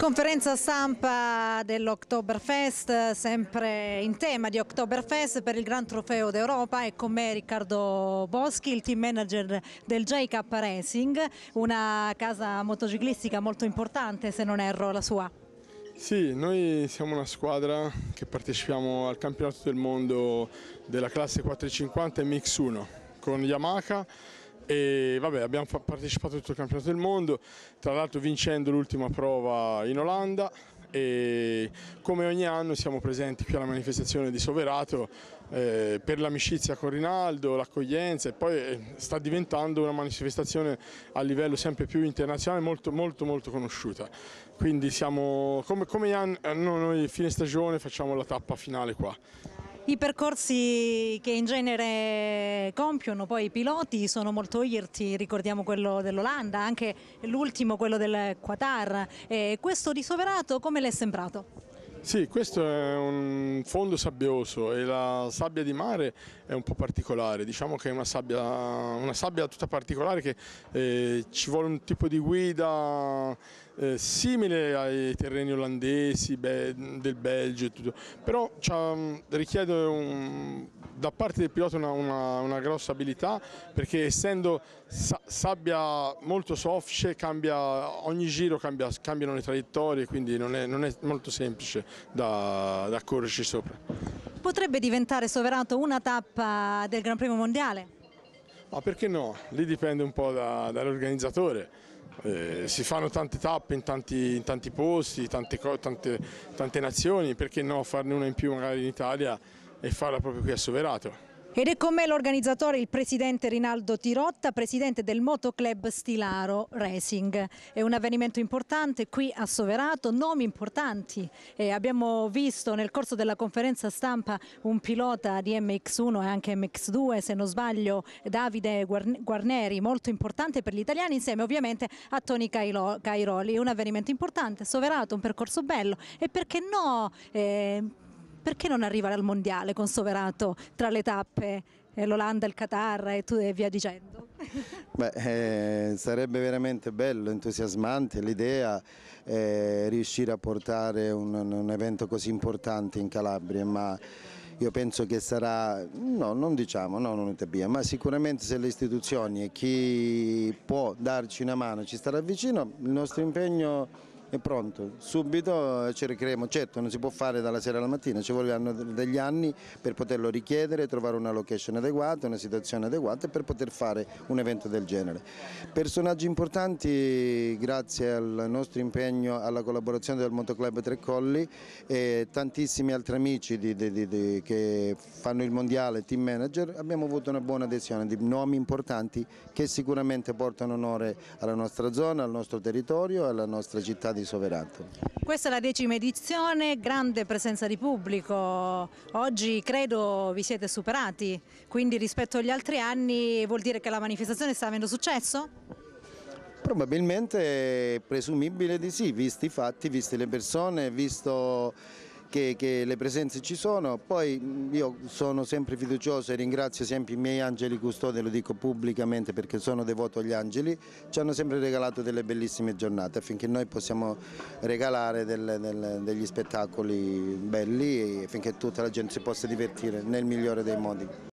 Conferenza stampa dell'Oktoberfest, sempre in tema di Oktoberfest per il Gran Trofeo d'Europa e con me Riccardo Boschi, il team manager del J-Cup Racing, una casa motociclistica molto importante se non erro la sua. Sì, noi siamo una squadra che partecipiamo al campionato del mondo della classe 450 MX1 con Yamaha e vabbè, abbiamo partecipato a tutto il campionato del mondo, tra l'altro vincendo l'ultima prova in Olanda e come ogni anno siamo presenti qui alla manifestazione di Soverato eh, per l'amicizia con Rinaldo, l'accoglienza e poi eh, sta diventando una manifestazione a livello sempre più internazionale molto molto molto conosciuta. Quindi siamo, come, come anno, noi fine stagione facciamo la tappa finale qua. I percorsi che in genere compiono poi i piloti sono molto irti, ricordiamo quello dell'Olanda, anche l'ultimo quello del Qatar. E questo risoverato come le è sembrato? Sì, questo è un fondo sabbioso e la sabbia di mare è un po' particolare, diciamo che è una sabbia, una sabbia tutta particolare che eh, ci vuole un tipo di guida eh, simile ai terreni olandesi, be del Belgio e tutto, però richiede un, da parte del pilota una, una, una grossa abilità perché essendo sa sabbia molto soffice cambia, ogni giro cambia, cambiano le traiettorie, quindi non è, non è molto semplice da, da correrci sopra. Potrebbe diventare Soverato una tappa del Gran Premio Mondiale? Ma perché no? Lì dipende un po' da, dall'organizzatore. Eh, si fanno tante tappe in tanti, in tanti posti, tante, tante, tante nazioni, perché no farne una in più magari in Italia e farla proprio qui a Soverato? Ed è con me l'organizzatore, il presidente Rinaldo Tirotta, presidente del Motoclub Stilaro Racing. È un avvenimento importante qui a Soverato, nomi importanti. Eh, abbiamo visto nel corso della conferenza stampa un pilota di MX1 e anche MX2, se non sbaglio, Davide Guarneri, molto importante per gli italiani, insieme ovviamente a Toni Cairoli. È Un avvenimento importante, Soverato, un percorso bello. E perché no? Eh, perché non arrivare al mondiale con Soverato tra le tappe? Eh, l'Olanda, il Qatar e, tu, e via dicendo? Beh, eh, sarebbe veramente bello, entusiasmante l'idea eh, riuscire a portare un, un, evento così importante in Calabria, ma io penso che sarà, no, non diciamo, no, non è via, ma sicuramente se le istituzioni e chi può darci una mano ci starà vicino, il nostro impegno è pronto, subito eh, cercheremo, ricreiamo, certo non si può fare dalla sera alla mattina, ci vogliono degli anni per poterlo richiedere, trovare una location adeguata, una situazione adeguata per poter fare un evento del genere. Personaggi importanti grazie al nostro impegno, alla collaborazione del Motoclub Tre Colli e tantissimi altri amici di, di, di, che fanno il mondiale, team manager, abbiamo avuto una buona adesione di nomi importanti che sicuramente portano onore alla nostra zona, al nostro territorio, alla nostra città di di Soverato. Questa è la decima edizione, grande presenza di pubblico, oggi credo vi siete superati, quindi rispetto agli altri anni vuol dire che la manifestazione sta avendo successo? Probabilmente è presumibile di sì, visti i fatti, viste le persone, visto che, che, le presenze ci sono, poi io sono sempre fiducioso e ringrazio sempre i miei angeli custodi, lo dico pubblicamente perché sono devoto agli angeli, ci hanno sempre regalato delle bellissime giornate affinché noi possiamo regalare delle, delle, degli spettacoli belli e affinché tutta la gente si possa divertire nel migliore dei modi.